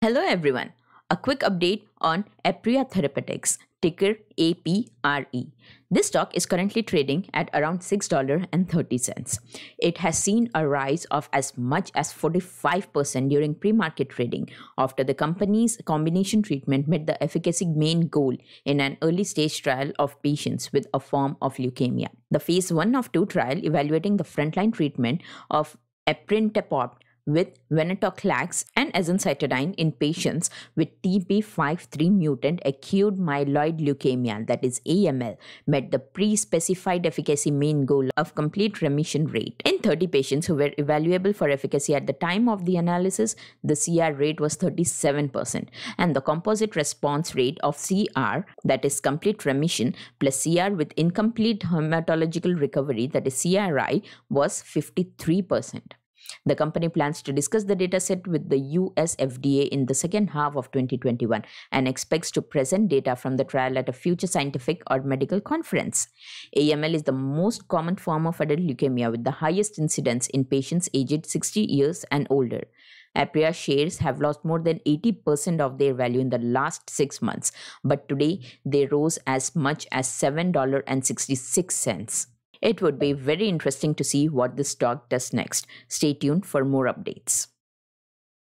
Hello everyone. A quick update on Apria Therapeutics, ticker APRE. This stock is currently trading at around $6.30. It has seen a rise of as much as 45% during pre-market trading after the company's combination treatment met the efficacy main goal in an early stage trial of patients with a form of leukemia. The phase 1 of 2 trial evaluating the frontline treatment of aprintapop with venetoclax and azacitidine in patients with TP53 mutant acute myeloid leukemia, that is AML, met the pre-specified efficacy main goal of complete remission rate. In 30 patients who were evaluable for efficacy at the time of the analysis, the CR rate was 37% and the composite response rate of CR, that is complete remission, plus CR with incomplete hematological recovery, that is CRI, was 53%. The company plans to discuss the dataset with the US FDA in the second half of 2021 and expects to present data from the trial at a future scientific or medical conference. AML is the most common form of adult leukemia with the highest incidence in patients aged 60 years and older. Apria shares have lost more than 80% of their value in the last six months, but today they rose as much as $7.66. It would be very interesting to see what this dog does next. Stay tuned for more updates.